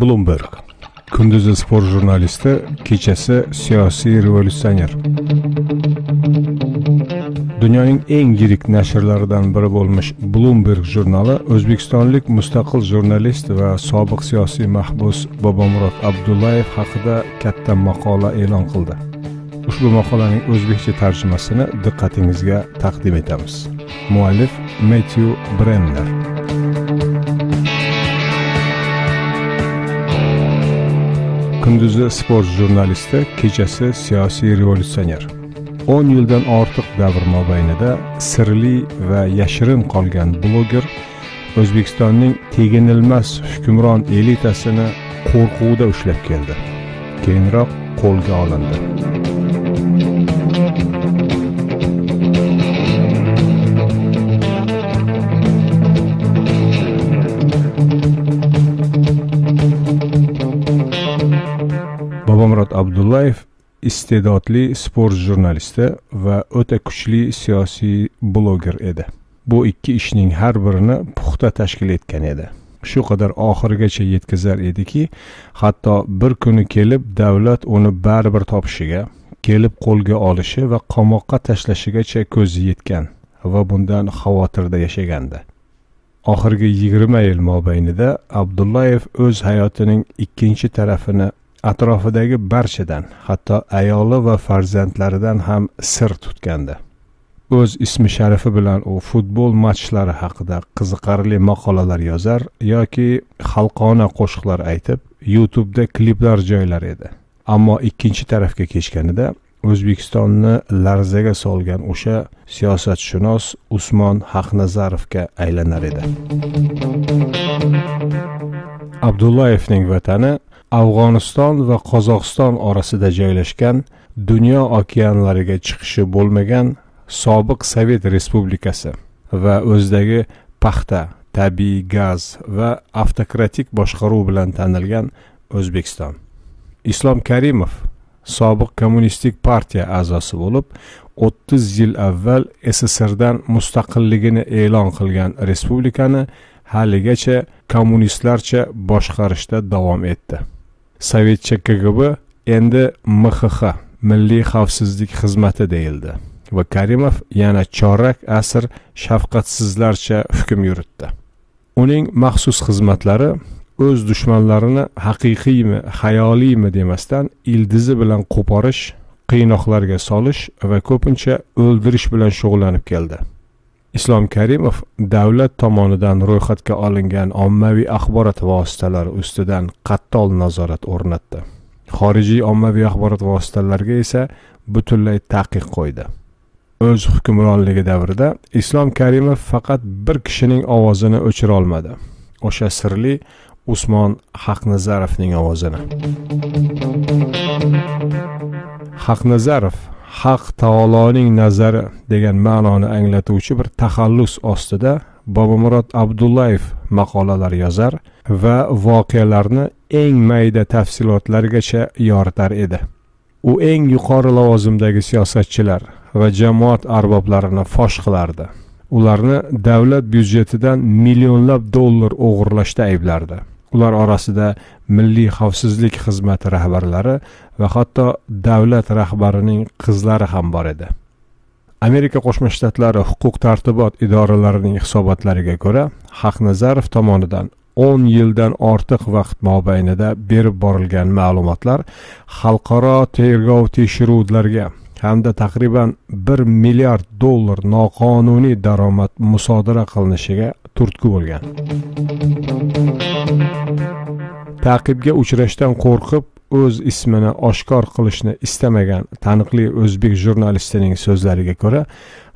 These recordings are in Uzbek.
Bloomberg. Kunduzi sport jurnalisti, kechasi siyosiy revolyutsioner. Dunyoning eng yirik nashrlaridan biri bo'lmish Bloomberg jurnali o'zbekistonlik mustaqil jurnalist va sobiq siyosiy mahbus Bobomurod Abdullayev haqida katta maqola e'lon qildi. Ushbu maqolaning o'zbekcha tarjimasini diqqatingizga taqdim etamiz. Muallif Matthew brenner kunduzi sport jurnalisti kechasi siyosiy revolyutsioner o'n yildan ortiq davr mobaynida sirli va yashirin qolgan bloger o'zbekistonning teginilmas hukmron elitasini qo'rquvda ushlab keldi keyinroq qo'lga olindi abdullayev iste'dodli sport jurnalisti va o'ta kuchli siyosiy bloger edi bu ikki ishning har birini puxta tashkil etgan edi shu qadar oxirigacha yetkazar ediki hatto bir kuni kelib davlat uni baribir topishiga kelib qo'lga olishi va qamoqqa tashlashigacha ko'zi yetgan va bundan xavotirda yashagandi oxirgi yigirma yil mobaynida abdullayev o'z hayotining ikkinchi tarafini atrofidagi barchadan hatto ayoli va farzandlaridan ham sir tutgandi o'z ismi sharifi bilan u futbol matchlari haqida qiziqarli maqolalar yozar yoki xalqona qo'shiqlar aytib youtubeda kliplar joylar edi ammo ikkinchi tarafga kechganida o'zbekistonni larzaga solgan o'sha siyosatshunos usmon haqnazarovga aylanar edi abdullayevning vatani afg'oniston va qozog'iston orasida joylashgan dunyo okeanlariga chiqishi bo'lmagan sobiq sovet respublikasi va o'zidagi paxta tabiiy gaz va avtokratik boshqaruv bilan tanilgan o'zbekiston islom karimov sobiq kommunistik partiya a'zosi bo'lib 30 yil avval sssrdan mustaqilligini e'lon qilgan respublikani haligacha kommunistlarcha boshqarishda davom etdi sovetcha kgb endi mxx milliy xavfsizlik xizmati deyildi va karimov yana chorak asr shafqatsizlarcha hukm yuritdi uning maxsus xizmatlari o'z dushmanlarini haqiqiymi xayoliymi demasdan ildizi bilan qo'porish qiynoqlarga solish va ko'pincha o'ldirish bilan shug'ullanib keldi islom karimov davlat tomonidan ro'yxatga olingan ommaviy axborot vositalari ustidan qattol nazorat o'rnatdi xorijiy ommaviy axborot vositalariga esa butunlay taqiq qo'ydi o'z hukmronligi davrida islom karimov faqat bir kishining ovozini o'chira olmadi o'sha sirli usmon haqnazarovning ovozini haqnazarov haq taoloning nazari degan ma'noni anglatuvchi bir taxallus ostida bobomurod abdullayev maqolalar yozar va voqealarni eng mayda tafsilotlargacha yoritar edi u eng yuqori lavozimdagi siyosatchilar va jamoat arboblarini fosh qilardi ularni davlat byudjetidan millionlab dollar o'g'irlashda ayblardi ular orasida milliy xavfsizlik xizmati rahbarlari va hatto davlat rahbarining qizlari ham bor edi amerika qo'shma shtatlari huquq tartibot idoralarining hisobotlariga ko'ra haqnazarov tomonidan o'n yildan ortiq vaqt mobaynida berib borilgan ma'lumotlar xalqaro tergov tekshiruvlarga hamda taxriban 1 milliard dollar noqonuniy daromad musodara qilinishiga turtki bo'lgan Ta'qibga uchrashdan qo'rqib, o'z ismini oshkor qilishni istamagan taniqli o'zbek jurnalistining so'zlariga ko'ra,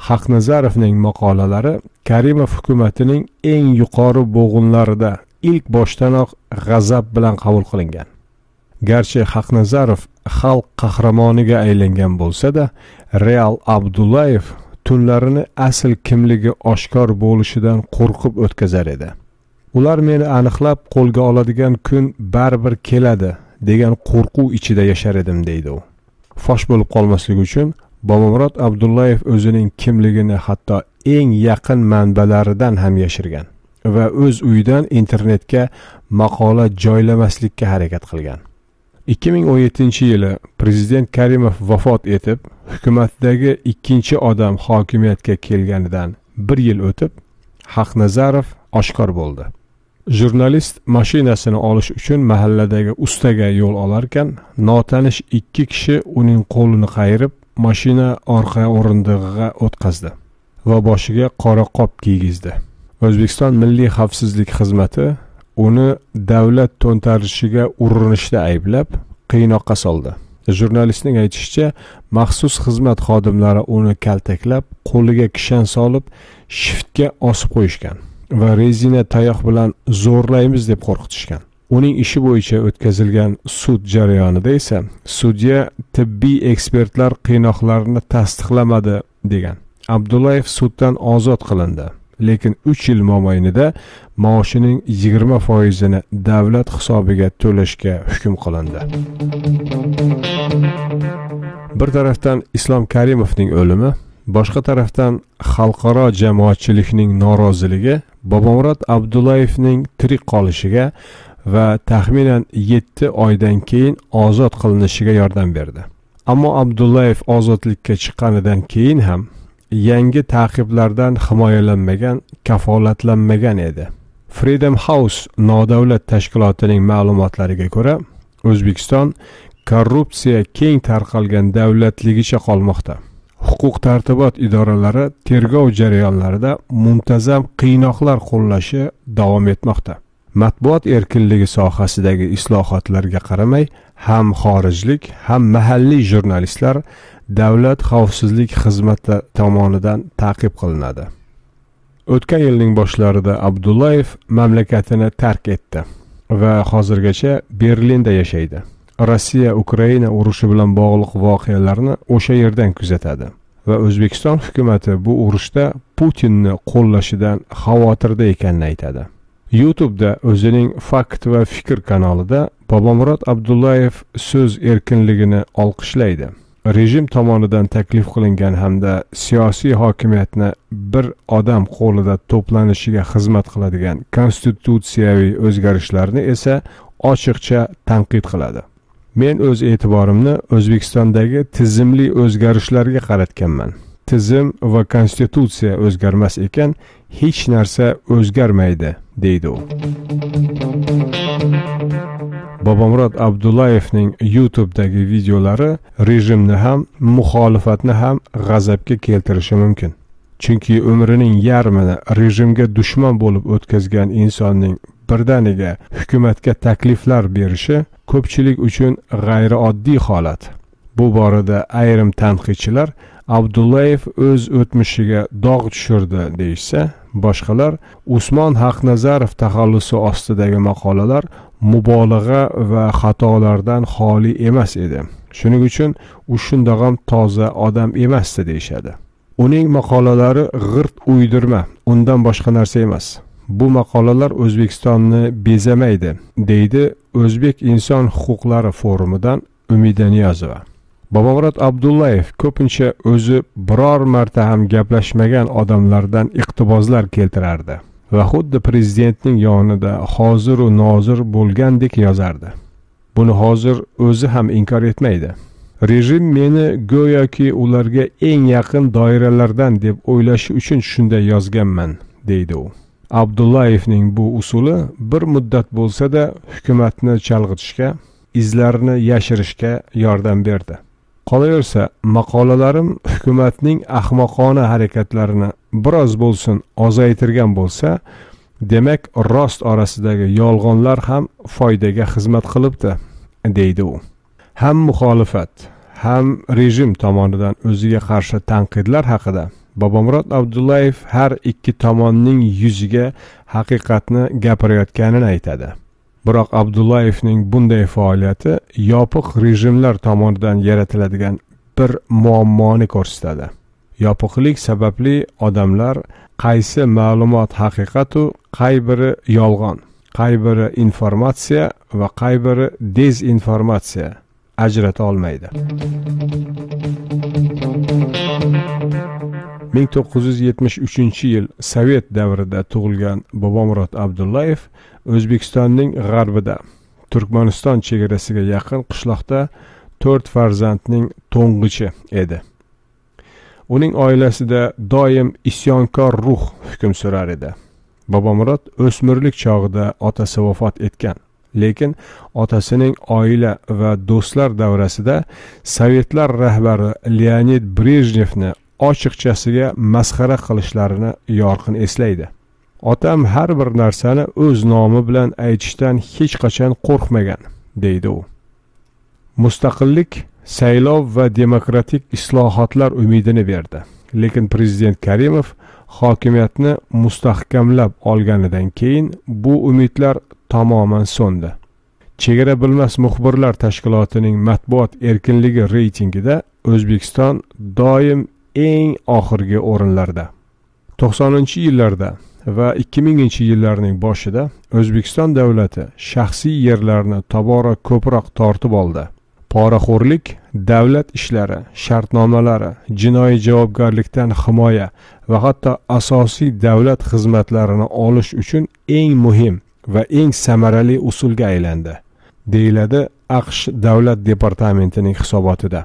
haqnazarovning maqolalari Karimov hukumatining eng yuqori bo'g'inlarida ilk boshdanoq g'azab bilan qabul qilingan. Garchi Haqnazarov xalq qahramoniga aylangan bo'lsa-da, Real Abdullayev tunlarini asl kimligi oshkor bo'lishidan qo'rqib o'tkazar edi. ular meni aniqlab qo'lga oladigan kun baribir keladi degan qo'rquv ichida yashar edim deydi u fosh bo'lib qolmaslik uchun bobomurod abdullayev o'zining kimligini hatto eng yaqin manbalaridan ham yashirgan va o'z uyidan internetga maqola joylamaslikka harakat qilgan 2017 yili prezident karimov vafot etib hukumatdagi ikkinchi odam hokimiyatga kelganidan bir yil o'tib haqnazarov oshkor bo'ldi jurnalist mashinasini olish uchun mahalladagi ustaga yo'l olarkan notanish ikki kishi uning qo'lini qayirib mashina orqa o'rindig'iga o'tkazdi va boshiga qora qop kiygizdi o'zbekiston milliy xavfsizlik xizmati uni davlat to'ntarishiga urinishda ayblab qiynoqqa soldi jurnalistning aytishicha maxsus xizmat xodimlari uni kaltaklab qo'liga kishan solib shiftga osib qo'yishgan va rezina tayoq bilan zo'rlaymiz deb qo'rqitishgan uning ishi bo'yicha o'tkazilgan sud jarayonida esa sudya tibbiy ekspertlar qiynoqlarni tasdiqlamadi degan abdullayev suddan ozod qilindi lekin 3 yil mobaynida maoshining 20 foizini davlat hisobiga to'lashga hukm qilindi bir tarafdan islom karimovning o'limi boshqa tarafdan xalqaro jamoatchilikning noroziligi bobomurod abdullayevning tirik qolishiga va taxminan yetti oydan keyin ozod qilinishiga yordam berdi ammo abdullayev ozodlikka chiqqanidan keyin ham yangi ta'qiblardan himoyalanmagan kafolatlanmagan edi freedom house nodavlat tashkilotining ma'lumotlariga ko'ra o'zbekiston korrupsiya keng tarqalgan davlatligicha qolmoqda huquq tartibot idoralari tergov jarayonlarida muntazam qiynoqlar qo'llashi davom etmoqda matbuot erkinligi sohasidagi islohotlarga qaramay ham xorijlik ham mahalliy jurnalistlar davlat xavfsizlik xizmati tomonidan ta'qib qilinadi o'tgan yilning boshlarida abdullayev mamlakatini tark etdi va hozirgacha berlinda yashaydi rossiya ukraina urushi bilan bog'liq voqealarni o'sha yerdan kuzatadi va o'zbekiston hukumati bu urushda putinni qo'llashidan xavotirda ekanini aytadi youtubeda o'zining fakt va fikr kanalida bobomurod abdullayev so'z erkinligini olqishlaydi rejim tomonidan taklif qilingan hamda siyosiy hokimiyatni bir odam qo'lida to'planishiga xizmat qiladigan konstitutsiyaviy o'zgarishlarni esa ochiqcha tanqid qiladi men o'z e'tiborimni o'zbekistondagi tizimli o'zgarishlarga qaratganman tizim va konstitutsiya o'zgarmas ekan hech narsa o'zgarmaydi deydi u bobomurod abdullayevning youtubedagi videolari rejimni ham muxolifatni ham g'azabga keltirishi mumkin chunki umrining yarmini rejimga dushman bo'lib o'tkazgan insonning birdaniga hukumatga takliflar berishi ko'pchilik uchun g'ayrioddiy holat bu borada ayrim tanqidchilar abdullayev o'z o'tmishiga dog' tushirdi deyishsa boshqalar usmon haqnazarov taxallusi ostidagi maqolalar mubolag'a va xatolardan xoli emas edi shuning uchun u ham toza odam emasdi deyishadi uning maqolalari g'irt uydirma undan boshqa narsa emas bu maqolalar o'zbekistonni bezamaydi deydi o'zbek inson huquqlari forumidan umida niyozova bobomurod abdullayev ko'pincha o'zi biror marta ham gaplashmagan odamlardan iqtiboslar keltirardi va xuddi prezidentning yonida hoziru nozir bo'lgandek yozardi buni hozir o'zi ham inkor etmaydi rejim meni go'yoki ularga eng yaqin doiralardan deb o'ylash uchun shunday yozganman deydi u abdullayevning bu usuli bir muddat bo'lsa-da hukumatni chalg'itishga izlarini yashirishga yordam berdi qolaversa maqolalarim hukumatning ahmoqona harakatlarini biroz bo'lsin ozaytirgan bo'lsa demak rost orasidagi yolg'onlar ham foydaga xizmat qilibdi deydi u ham muxolifat ham rejim tomonidan o'ziga qarshi tanqidlar haqida bobomurod abdullayev har ikki tomonning yuziga haqiqatni gapirayotganini aytadi biroq abdullayevning bunday faoliyati yopiq rejimlar tomonidan yaratiladigan bir muammoni ko'rsatadi yopiqlik sababli odamlar qaysi ma'lumot haqiqatu qay biri yolg'on qay biri informatsiya va qay biri dezinformatsiya ajrata olmaydi ming to'qqiz yuz yetmish uchinchi yil sovet davrida tug'ilgan bobomurod abdullayev o'zbekistonning g'arbida turkmaniston chegarasiga yaqin qishloqda to'rt farzandning to'ng'ichi edi uning oilasida doim isyonkor ruh hukm surar edi bobomurod o'smirlik chog'ida otasi vafot etgan lekin otasining oila va do'stlar davrasida sovetlar rahbari leonid brejnevni ochiqchasiga masxara qilishlarini yorqin eslaydi otam har bir narsani o'z nomi bilan aytishdan hech qachon qo'rqmagan deydi u mustaqillik saylov va demokratik islohotlar umidini berdi lekin prezident karimov hokimiyatni mustahkamlab olganidan keyin bu umidlar tamoman so'ndi chegara bilmas muxbirlar tashkilotining matbuot erkinligi reytingida o'zbekiston doim eng oxirgi o'rinlarda 90 yillarda va 2000 yillarning boshida o'zbekiston davlati shaxsiy yerlarni tobora ko'proq tortib oldi poraxo'rlik davlat ishlari shartnomalari jinoiy javobgarlikdan himoya va hatto asosiy davlat xizmatlarini olish uchun eng muhim va eng samarali usulga aylandi deyiladi aqsh davlat departamentining hisobotida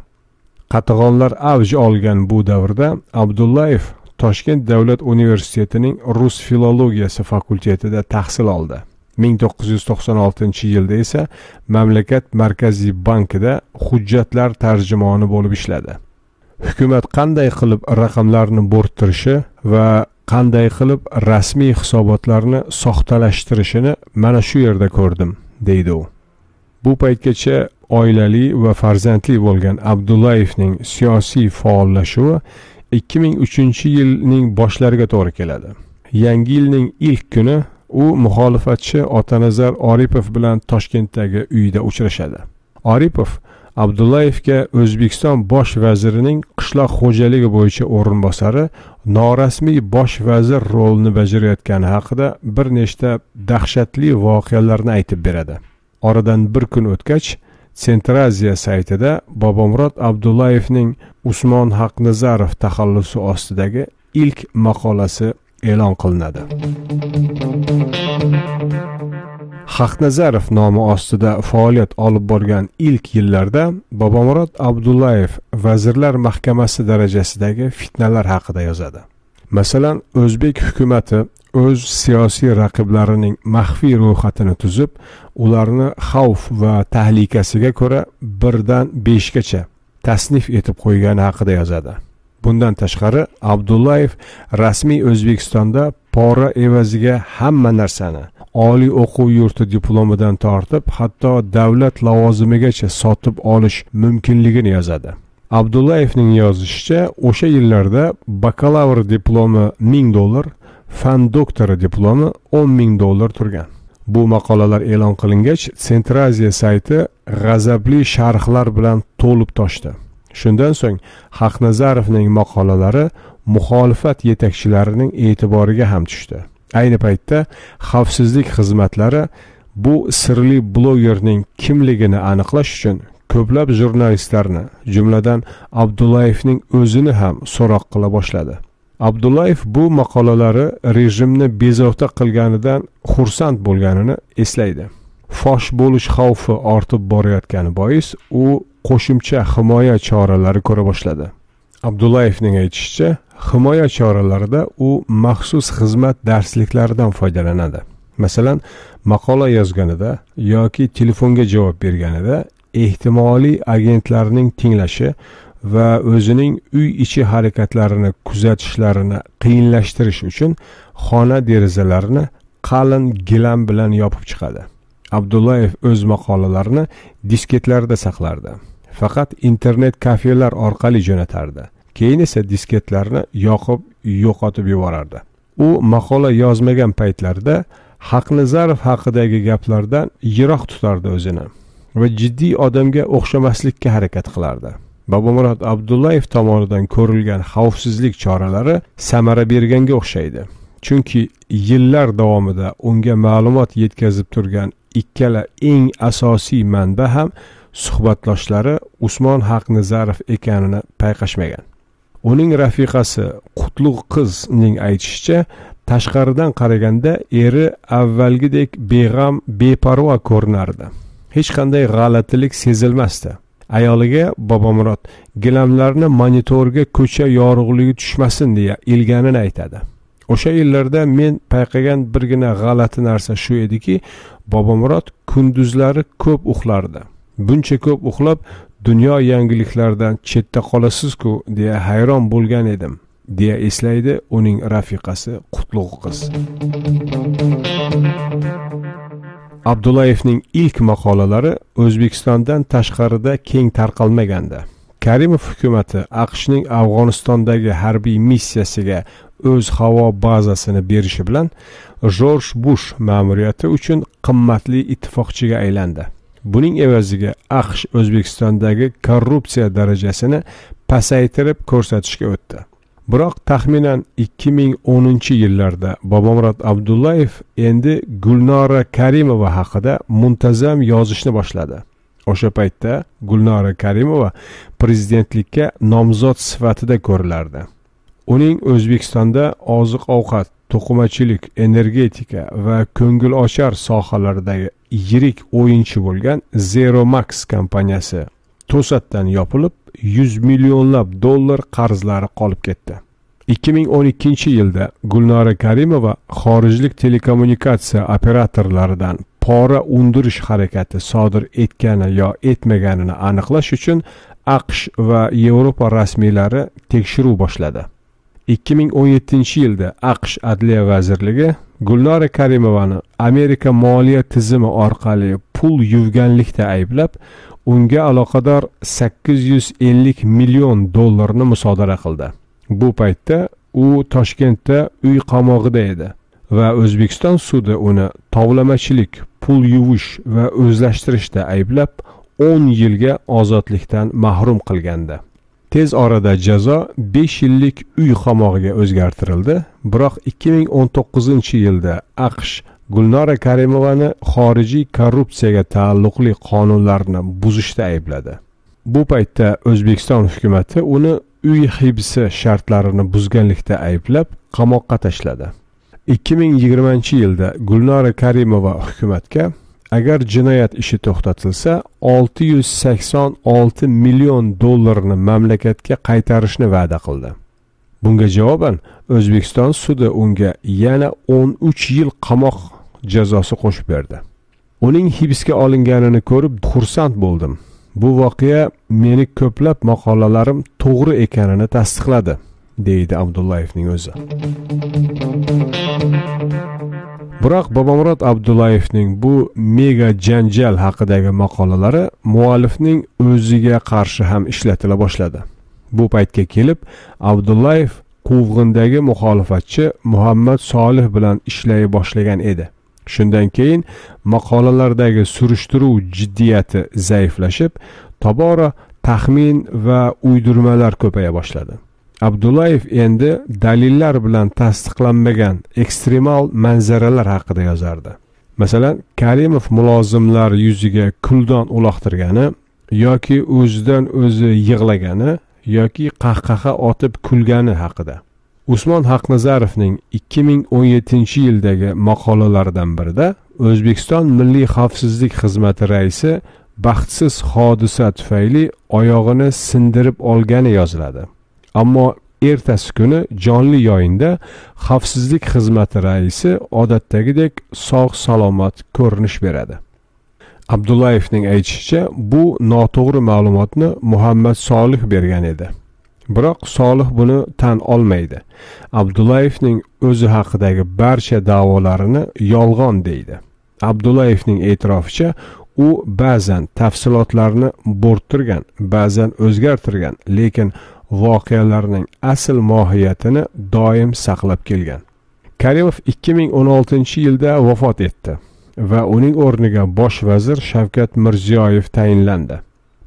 qatag'onlar avj olgan bu davrda abdullayev toshkent davlat universitetining rus filologiyasi fakultetida tahsil oldi 1996 yilda esa mamlakat markaziy bankida hujjatlar tarjimoni bo'lib ishladi hukumat qanday qilib raqamlarni bo'rttirishi va qanday qilib rasmiy hisobotlarni soxtalashtirishini mana shu yerda ko'rdim deydi u bu paytgacha oilali va farzandli bo'lgan abdullayevning siyosiy faollashuvi 2003 yilning boshlariga to'g'ri keladi yangi yilning ilk kuni u muxolifatchi otanazar oripov bilan toshkentdagi uyida uchrashadi oripov abdullayevga o'zbekiston bosh vazirining qishloq xo'jaligi bo'yicha o'rinbosari norasmiy bosh vazir rolini bajarayotgani haqida bir nechta dahshatli voqealarni aytib beradi oradan bir kun o'tgach sentraziya saytida bobomurod abdullayevning usmon haqnazarov taxallusi ostidagi ilk maqolasi e'lon qilinadi haqnazarov nomi ostida faoliyat olib borgan ilk yillarda bobomurod abdullayev vazirlar mahkamasi darajasidagi fitnalar haqida yozadi masalan o'zbek hukumati o'z siyosiy raqiblarining maxfiy ro'yxatini tuzib ularni xavf va tahlikasiga ko'ra birdan beshgacha tasnif etib qo'ygani haqida yozadi bundan tashqari abdullayev rasmiy o'zbekistonda pora evaziga hamma narsani oliy o'quv yurti diplomidan tortib hatto davlat lavozimigacha sotib olish mumkinligini yozadi abdullayevning yozishicha o'sha yillarda bakalavr diplomi ming dollar fan doktori diplomi o'n ming dollar turgan bu maqolalar e'lon qilingach sentraziya sayti g'azabli sharhlar bilan to'lib toshdi shundan so'ng haqnazarovning maqolalari muxolifat yetakchilarining e'tiboriga ham tushdi ayni paytda xavfsizlik xizmatlari bu sirli blogerning kimligini aniqlash uchun ko'plab jurnalistlarni jumladan abdullayevning o'zini ham so'roq qila boshladi abdullayev bu maqolalari rejimni bezovta qilganidan xursand bo'lganini eslaydi fosh bo'lish xavfi ortib borayotgani bois u qo'shimcha himoya choralari ko'ra boshladi abdullayevning aytishicha himoya choralarida u maxsus xizmat darsliklaridan foydalanadi masalan maqola yozganida yoki telefonga javob berganida ehtimoliy agentlarning tinglashi va o'zining uy ichi harakatlarini kuzatishlarini qiyinlashtirish uchun xona derazalarini qalin gilam bilan yopib chiqadi abdullayev o'z maqolalarini disketlarda saqlardi faqat internet kafelar orqali jo'natardi keyin esa disketlarni yoqib yo'qotib yuborardi u maqola yozmagan paytlarida haqnizarov haqidagi gaplardan yiroq tutardi o'zini va jiddiy odamga o'xshamaslikka harakat qilardi bobomurod abdullayev tomonidan ko'rilgan xavfsizlik choralari samara berganga o'xshaydi chunki yillar davomida unga ma'lumot yetkazib turgan ikkala eng asosiy manba ham suhbatdoshlari usmon haqnizarov ekanini payqashmagan uning rafiqasi qutlug' qizning aytishicha tashqaridan qaraganda eri avvalgidek beg'am beparvo ko'rinardi hech qanday g'alatilik sezilmasdi ayoliga bobomurod gilamlarni monitorga ko'cha yorug'ligi tushmasin deya ilganini aytadi o'sha yillarda men payqagan birgina g'alati narsa shu ediki bobomurod kunduzlari ko'p uxlardi buncha ko'p uxlab dunyo yangiliklaridan chetda qolasizku deya hayron bo'lgan edim deya eslaydi uning rafiqasi qutlug' qiz abdullayevning ilk maqolalari o'zbekistondan tashqarida keng tarqalmaganda karimov hukumati aqshning afg'onistondagi harbiy missiyasiga o'z havo bazasini berishi bilan jorj bush ma'muriyati uchun qimmatli ittifoqchiga aylandi buning evaziga aqsh o'zbekistondagi korrupsiya darajasini pasaytirib ko'rsatishga o'tdi biroq taxminan 2010 yillarda bobomurod abdullayev endi gulnora karimova haqida muntazam yozishni boshladi o'sha paytda gulnora karimova prezidentlikka nomzod sifatida ko'rilardi uning o'zbekistonda oziq ovqat to'qimachilik energetika va ko'ngilochar sohalardagi yirik o'yinchi bo'lgan Zeromax kompaniyasi to'satdan yopilib 100 millionlab dollar qarzlari qolib ketdi 2012 yilda gulnora karimova xorijlik telekommunikatsiya operatorlaridan pora undirish harakati sodir etgani yo etmaganini aniqlash uchun aqsh va yevropa rasmiylari tekshiruv boshladi 2017 yilda aqsh adliya vazirligi gulnora karimovani amerika moliya tizimi orqali pul yuvganlikda ayblab unga aloqador 850 million dollarni musodara qildi bu paytda u toshkentda uy qamog'ida edi va o'zbekiston sudi uni tovlamachilik pul yuvish va o'zlashtirishda ayblab 10 yilga ozodlikdan mahrum qilgandi tez orada jazo 5 yillik uy qamog'iga o'zgartirildi biroq 2019 yilda aqsh gulnora karimovani xorijiy korrupsiyaga taalluqli qonunlarni buzishda aybladi bu paytda o'zbekiston hukumati uni uy hibsi shartlarini buzganlikda ayblab qamoqqa tashladi 2020 yilda gulnora karimova hukumatga agar jinoyat ishi to'xtatilsa 686 million dollarni mamlakatga qaytarishni va'da qildi bunga javoban o'zbekiston sudi unga yana 13 yil qamoq jazosi qo'shib berdi uning hibsga olinganini ko'rib xursand bo'ldim bu voqea meni ko'plab maqolalarim to'g'ri ekanini tasdiqladi deydi abdullayevning o'zi biroq bobomurod abdullayevning bu mega janjal haqidagi maqolalari muallifning o'ziga qarshi ham ishlatila boshladi bu paytga kelib abdullayev quvg'indagi muxolifatchi muhammad solih bilan ishlay boshlagan edi shundan keyin maqolalardagi surishtiruv jiddiyati zaiflashib tobora taxmin va uydirmalar ko'paya boshladi abdullayev endi dalillar bilan tasdiqlanmagan ekstremal manzaralar haqida yozardi masalan karimov mulozimlar yuziga kuldon uloqtirgani yoki o'zidan o'zi yig'lagani yoki qahqaha otib kulgani haqida usmon haqnazarovning 2017 yildagi maqolalaridan birida o'zbekiston milliy xavfsizlik xizmati raisi baxtsiz hodisa tufayli oyog'ini sindirib olgani yoziladi ammo ertasi kuni jonli yoyinda xavfsizlik xizmati raisi odatdagidek sog' salomat ko'rinish beradi abdullayevning aytishicha bu noto'g'ri ma'lumotni muhammad solih bergan edi biroq solih buni tan olmaydi abdullayevning o'zi haqidagi barcha davolarini yolg'on deydi abdullayevning e'tiroficha u ba'zan tafsilotlarni bo'rttirgan ba'zan o'zgartirgan lekin voqealarning asl mohiyatini doim saqlab kelgan karimov 2016 yilda vafot etdi va uning o'rniga bosh vazir shavkat mirziyoyev tayinlandi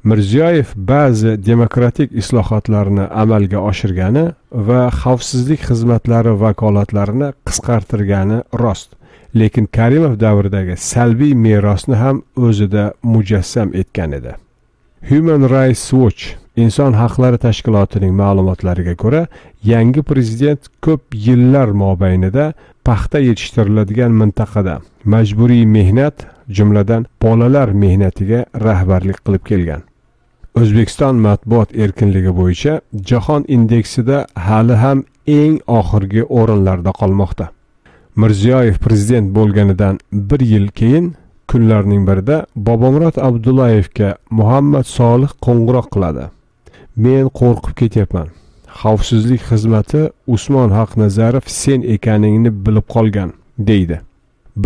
mirziyoyev ba'zi demokratik islohotlarni amalga oshirgani va xavfsizlik xizmatlari vakolatlarini qisqartirgani rost lekin karimov davridagi salbiy merosni ham o'zida mujassam etgan edi Human Rights Watch Inson haqlari tashkilotining ma'lumotlariga ko'ra, yangi prezident ko'p yillar mobaynida paxta yetishtiriladigan mintaqada majburiy mehnat, jumladan bolalar mehnatiga rahbarlik qilib kelgan. O'zbekiston matbuot erkinligi bo'yicha jahon indeksida hali ham eng oxirgi o'rinlarda qolmoqda. Mirziyoyev prezident bo'lganidan 1 yil keyin kunlarning birida bobomurod abdullayevga muhammad solih qo'ng'iroq qiladi men qo'rqib ketyapman xavfsizlik xizmati usmon haqnazarov sen ekaningni bilib qolgan deydi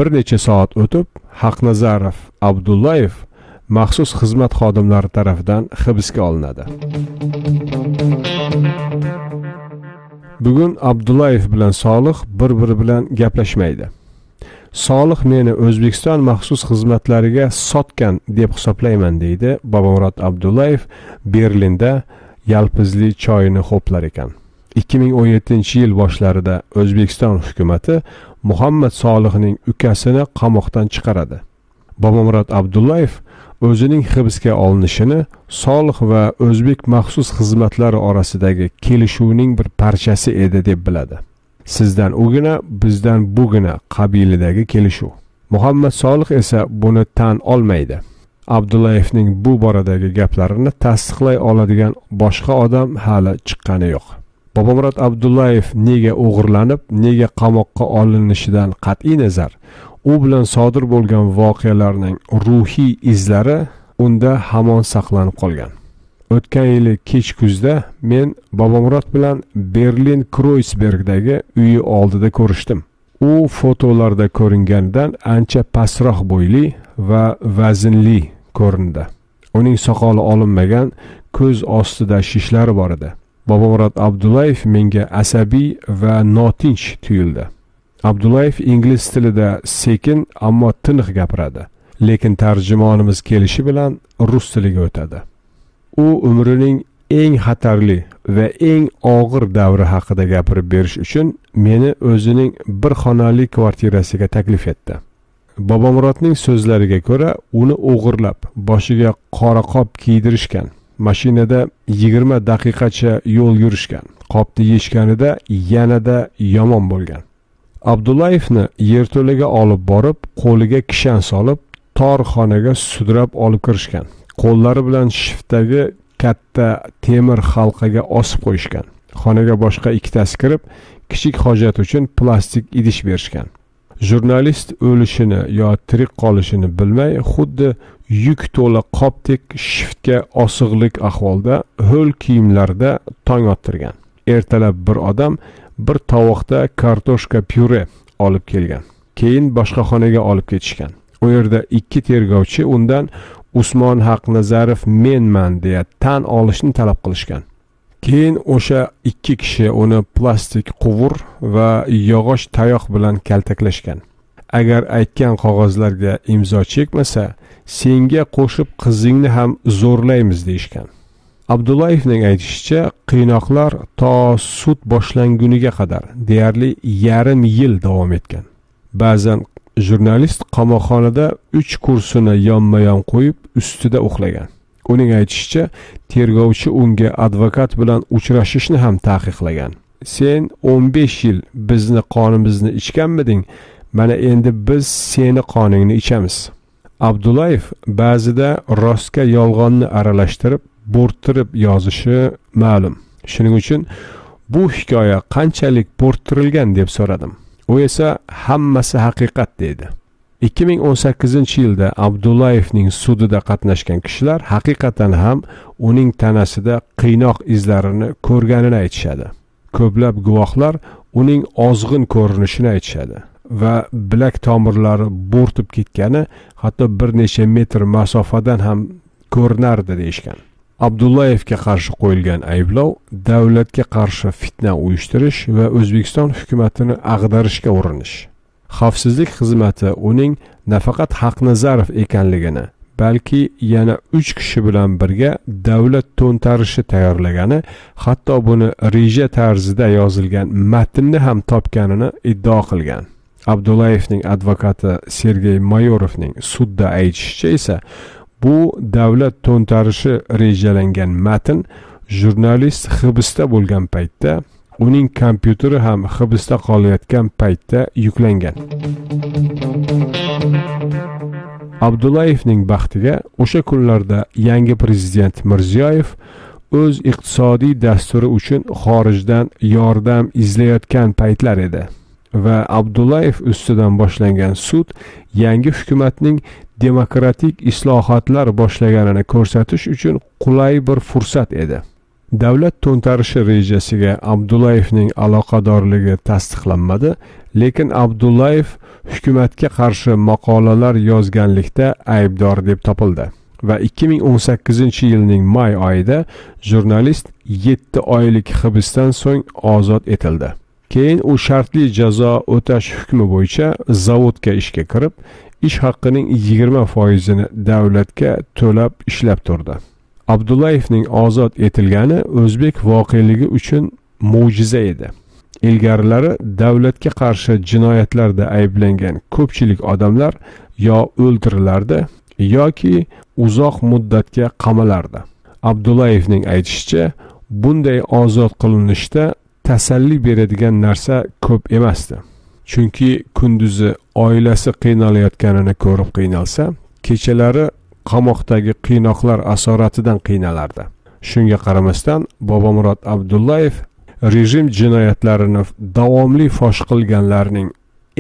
bir necha soat o'tib haqnazarov abdullayev maxsus xizmat xodimlari tarafidan hibsga olinadi bugun abdullayev bilan solih bir biri bilan gaplashmaydi solih meni o'zbekiston maxsus xizmatlariga sotgan deb hisoblayman deydi bobomurod abdullayev berlinda yalpizli choyni ho'plar ekan 2017 yil boshlarida o'zbekiston hukumati muhammad solihning ukasini qamoqdan chiqaradi bobomurod abdullayev o'zining hibsga olinishini solih va o'zbek maxsus xizmatlari orasidagi kelishuvning bir parchasi edi deb biladi sizdan ugina bizdan bugina qabilidagi kelishuv muhammad solih esa buni tan olmaydi abdullayevning bu boradagi gaplarini tasdiqlay oladigan boshqa odam hali chiqqani yo'q bobomurod abdullayev nega o'g'irlanib nega qamoqqa olinishidan qat'iy nazar u bilan sodir bo'lgan voqealarning ruhiy izlari unda hamon saqlanib qolgan o'tgan yili kech kuzda men bobomurod bilan berlin kroysbergdagi uyi oldida ko'rishdim u fotolarda ko'ringanidan ancha pastroq bo'yli va vaznli ko'rindi uning soqoli olinmagan ko'z ostida shishlari bor edi bobomurod abdullayev menga asabiy va notinch tuyuldi abdullayev ingliz tilida sekin ammo tiniq gapiradi lekin tarjimonimiz kelishi bilan rus tiliga o'tadi u umrining eng xatarli va eng og'ir davri haqida gapirib berish uchun meni o'zining bir xonali kvartirasiga taklif etdi bobomurodning so'zlariga ko'ra uni o'g'irlab boshiga qora qop kiydirishgan mashinada yigirma daqiqacha yo'l yurishgan qopni yeyishganida yanada yomon bo'lgan abdullayevni yerto'laga olib borib qo'liga kishan solib tor xonaga sudrab olib kirishgan qo'llari bilan shiftdagi katta temir halqaga osib qo'yishgan xonaga boshqa ikkitasi kirib kichik hojat uchun plastik idish berishgan jurnalist o'lishini yo tirik qolishini bilmay xuddi yuk to'la qopdek shiftga osig'lik ahvolda ho'l kiyimlarda tong ottirgan ertalab bir odam bir tovoqda kartoshka pyure olib kelgan keyin boshqa xonaga olib ketishgan u yerda ikki tergovchi undan usmon haqnazarov menman deya tan olishni talab qilishgan keyin o'sha ikki kishi uni plastik quvur va yog'och tayoq bilan kaltaklashgan agar aytgan qog'ozlarga imzo chekmasa senga qo'shib qizingni ham zo'rlaymiz deyishgan abdullayevning aytishicha qiynoqlar to sud boshlanguniga qadar deyarli yarim yil davom etgan ba'zan jurnalist qamoqxonada 3 kursini yonma-yon qo'yib, ustida uxlagan. Uning aytishicha, tergovchi unga advokat bilan uchrashishni ham taqiqlagan. Sen 15 yil bizni qonimizni ichganmiding? Mana endi biz seni qoningni ichamiz. Abdullayev ba'zida rostga yolg'onni aralashtirib, bo'rttirib yozishi ma'lum. Shuning uchun bu hikoya qanchalik bo'rttirilgan deb so'radim. u esa hammasi haqiqat deydi 2018 yilda abdullayevning sudida qatnashgan kishilar haqiqatan ham uning tanasida qiynoq izlarini ko'rganini aytishadi ko'plab guvohlar uning ozg'in ko'rinishini aytishadi va bilak tomirlari bo'rtib ketgani hatto bir necha metr masofadan ham ko'rinardi deyishgan abdullayevga qarshi qo'yilgan ayblov davlatga qarshi fitna uyushtirish va o'zbekiston hukumatini ag'darishga urinish xavfsizlik xizmati uning nafaqat haqni zarf ekanligini balki yana uch kishi bilan birga davlat to'ntarishi tayyorlagani hatto buni reja tarzida yozilgan matnni ham topganini iddao qilgan abdullayevning advokati sergey mayorovning sudda aytishicha esa bu davlat to'ntarishi rejalangan matn jurnalist hibsda bo'lgan paytda uning kompyuteri ham hibsda qolayotgan paytda yuklangan abdullayevning baxtiga o'sha kunlarda yangi prezident mirziyoyev o'z iqtisodiy dasturi uchun xorijdan yordam izlayotgan paytlar edi va abdullayev ustidan boshlangan sud yangi hukumatning demokratik islohotlar boshlaganini ko'rsatish uchun qulay bir fursat edi davlat to'ntarishi rejasiga abdullayevning aloqadorligi tasdiqlanmadi lekin abdullayev hukumatga qarshi maqolalar yozganlikda aybdor deb topildi va 2018 yilning may oyida jurnalist 7 oylik hibsdan so'ng ozod etildi keyin u shartli jazo o'tash hukmi bo'yicha zavodga ishga kirib ish haqqining yigirma foizini davlatga to'lab ishlab turdi abdullayevning ozod etilgani o'zbek voqeligi uchun mo'jiza edi ilgarilari davlatga qarshi jinoyatlarda ayblangan ko'pchilik odamlar yo o'ldirilardi yoki uzoq muddatga qamalardi abdullayevning aytishicha bunday ozod qilinishda tasalli beradigan narsa ko'p emasdi chunki kunduzi oilasi qiynalayotganini ko'rib qiynalsa kechalari qamoqdagi qiynoqlar asoratidan qiynalardi shunga qaramasdan bobomurod abdullayev rejim jinoyatlarini davomli fosh qilganlarning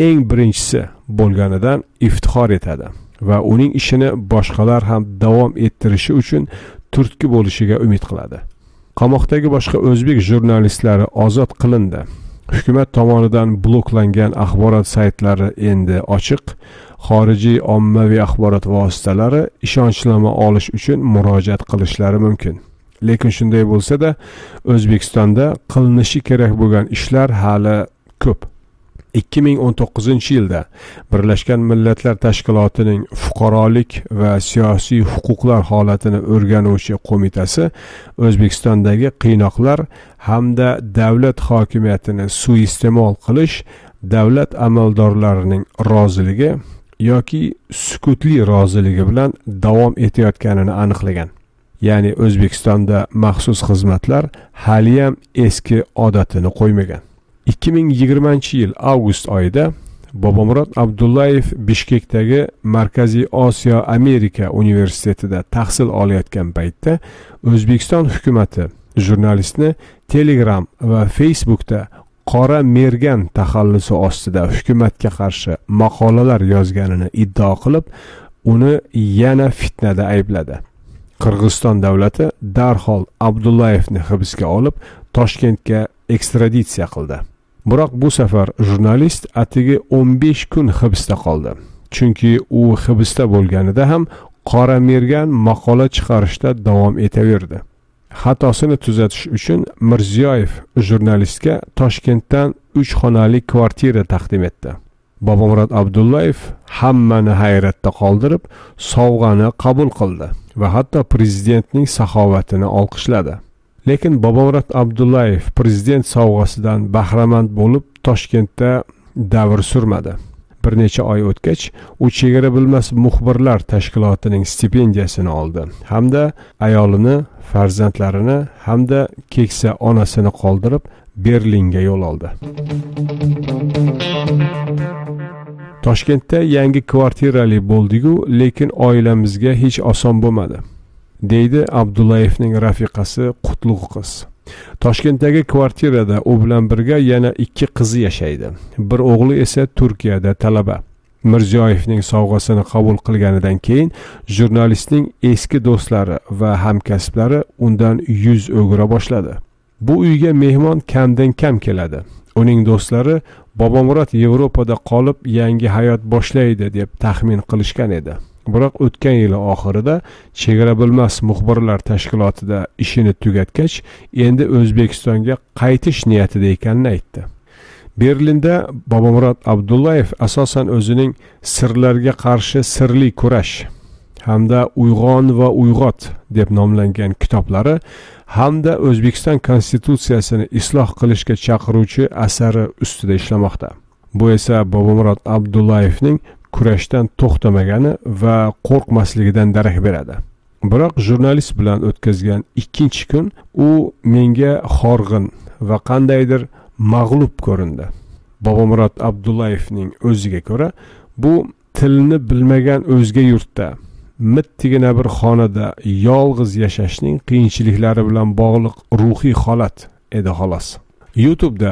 eng birinchisi bo'lganidan iftixor etadi va uning ishini boshqalar ham davom ettirishi uchun turtki bo'lishiga umid qiladi qamoqdagi boshqa o'zbek jurnalistlari ozod qilindi hukumat tomonidan bloklangan axborot saytlari endi ochiq xorijiy ommaviy axborot vositalari ishonchnoma olish uchun murojaat qilishlari mumkin lekin shunday bo'lsa-da o'zbekistonda qilinishi kerak bo'lgan ishlar hali ko'p 2019 yilda Birlashgan Millatlar Tashkilotining fuqarolik va siyosiy huquqlar holatini o'rganuvchi qo'mitasi O'zbekistondagi qiynoqlar hamda davlat hokimiyatini suiiste'mol qilish davlat amaldorlarining roziligi yoki sukutli roziligi bilan davom etayotganini aniqlagan ya'ni o'zbekistonda maxsus xizmatlar haliyam eski odatini qo'ymagan 2020 yil avgust oyida bobomurod abdullayev bishkekdagi markaziy osiyo amerika universitetida tahsil olayotgan paytda o'zbekiston hukumati jurnalistni telegram va facebookda qora mergan taxallusi ostida hukumatga qarshi maqolalar yozganini iddao qilib uni yana fitnada aybladi qirg'iziston davlati darhol abdullayevni hibsga olib toshkentga ekstraditsiya qildi biroq bu safar jurnalist atigi 15 kun hibsda qoldi chunki u hibsda bo'lganida ham qora mergan maqola chiqarishda davom etaverdi xatosini tuzatish uchun mirziyoyev jurnalistga toshkentdan uch xonali kvartira taqdim etdi bobomurod abdullayev hammani hayratda qoldirib sovg'ani qabul qildi va hatto prezidentning saxovatini olqishladi lekin bobomurat abdullayev prezident sovg'asidan bahramand bo'lib toshkentda davr surmadi bir necha oy o'tgach u chegara bilmas muxbirlar tashkilotining stipendiyasini oldi hamda ayolini farzandlarini hamda keksa onasini qoldirib berlinga yo'l oldi toshkentda yangi kvartirali bo'ldigu lekin oilamizga hech oson bo'lmadi deydi abdullayevning rafiqasi qutlug' qiz toshkentdagi kvartirada u bilan birga yana ikki qizi yashaydi bir o'g'li esa turkiyada talaba mirziyoyevning sovg'asini qabul qilganidan keyin jurnalistning eski do'stlari va hamkasblari undan yuz o'gira boshladi bu uyga mehmon kamdan kam keladi uning do'stlari bobomurod yevropada qolib yangi hayot boshlaydi deb taxmin qilishgan edi biroq o'tgan yil oxirida chegara bilmas muxbirlar tashkilotida ishini tugatgach endi o'zbekistonga qaytish niyatida ekanini aytdi berlinda bobomurod abdullayev asosan o'zining sirlarga qarshi sirli kurash hamda uyg'on va uyg'ot deb nomlangan kitoblari hamda o'zbekiston konstitutsiyasini isloh qilishga chaqiruvchi asari ustida ishlamoqda bu esa bobomurod abdullayevning kurashdan to'xtamagani va qo'rqmasligidan darak beradi biroq jurnalist bilan o'tkazgan ikkinchi kun u menga horg'in va qandaydir mag'lub ko'rindi bobomurod abdullayevning o'ziga ko'ra bu tilni bilmagan o'zga yurtda mittigina bir xonada yolg'iz yashashning qiyinchiliklari bilan bog'liq ruhiy holat edi xolos youtube'da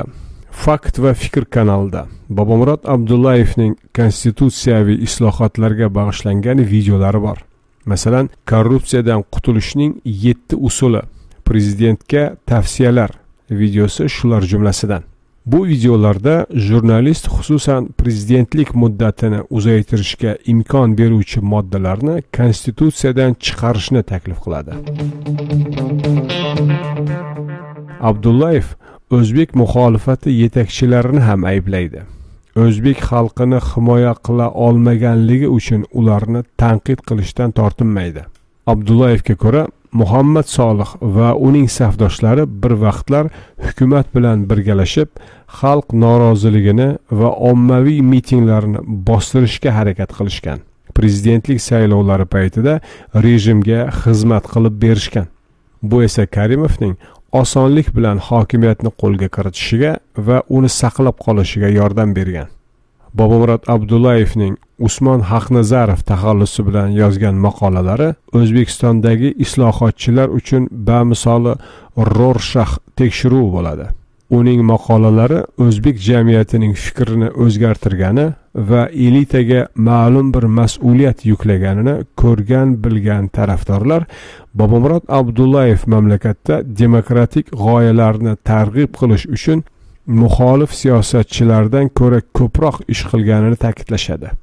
fakt va fikr kanalida bobomurod abdullayevning konstitutsiyaviy islohotlarga bag'ishlangan videolari bor masalan korrupsiyadan qutulishning yetti usuli prezidentga tavsiyalar videosi shular jumlasidan bu videolarda jurnalist xususan prezidentlik muddatini uzaytirishga imkon beruvchi moddalarni konstitutsiyadan chiqarishni taklif qiladi abdullayev o'zbek muxolifati yetakchilarini ham ayblaydi o'zbek xalqini himoya qila olmaganligi uchun ularni tanqid qilishdan tortinmaydi abdullayevga ko'ra muhammad solih va uning safdoshlari bir vaqtlar hukumat bilan birgalashib xalq noroziligini va ommaviy mitinglarni bostirishga harakat qilishgan prezidentlik saylovlari paytida rejimga xizmat qilib berishgan bu esa karimovning osonlik bilan hokimiyatni qo'lga kiritishiga va uni saqlab qolishiga yordam bergan bobomurod abdullayevning usmon haqnazarov taxallusi bilan yozgan maqolalari o'zbekistondagi islohotchilar uchun bamisoli rorshax tekshiruvi bo'ladi uning maqolalari o'zbek jamiyatining fikrini o'zgartirgani va elitaga ma'lum bir mas'uliyat yuklaganini ko'rgan bilgan tarafdorlar bobomurod abdullayev mamlakatda demokratik g'oyalarni targ'ib qilish uchun muxolif siyosatchilardan ko'ra ko'proq ish qilganini ta'kidlashadi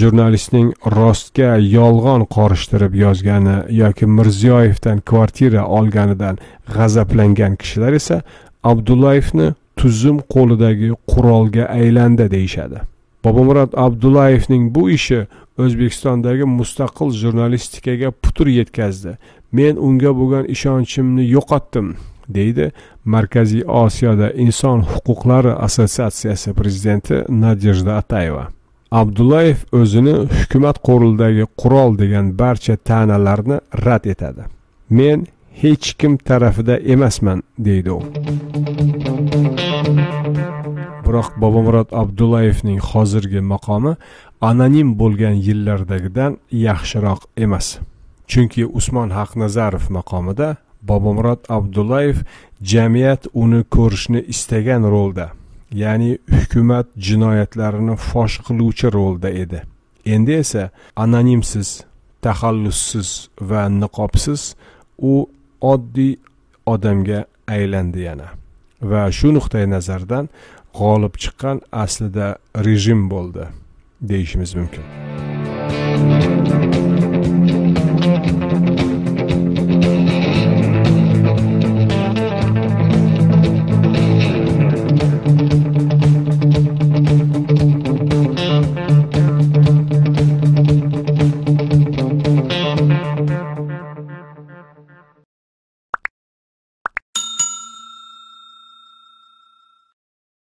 jurnalistning rostga yolg'on qorishtirib yozgani yoki mirziyoyevdan kvartira olganidan g'azablangan kishilar esa abdullayevni tuzum qo'lidagi qurolga aylandi deyishadi bobomurod abdullayevning bu ishi o'zbekistondagi mustaqil jurnalistikaga putur yetkazdi men unga bo'lgan ishonchimni yo'qotdim deydi markaziy osiyoda inson huquqlari assotsiatsiyasi prezidenti nadejda atayeva abdullayev o'zini hukumat qo'lidagi qurol degan barcha ta'nalarni rad etadi men hech kim tarafida emasman deydi u biroq bobomurod abdullayevning hozirgi maqomi anonim bo'lgan yillardagidan yaxshiroq emas chunki usmon haqnazarov maqomida bobomurod abdullayev jamiyat uni ko'rishni istagan rolda ya'ni hukumat jinoyatlarini fosh qiluvchi rolda edi endi esa anonimsiz taxallussiz va niqobsiz u oddiy odamga aylandi yana va shu nuqtai nazardan g'olib chiqqan aslida rejim bo'ldi deyishimiz mumkin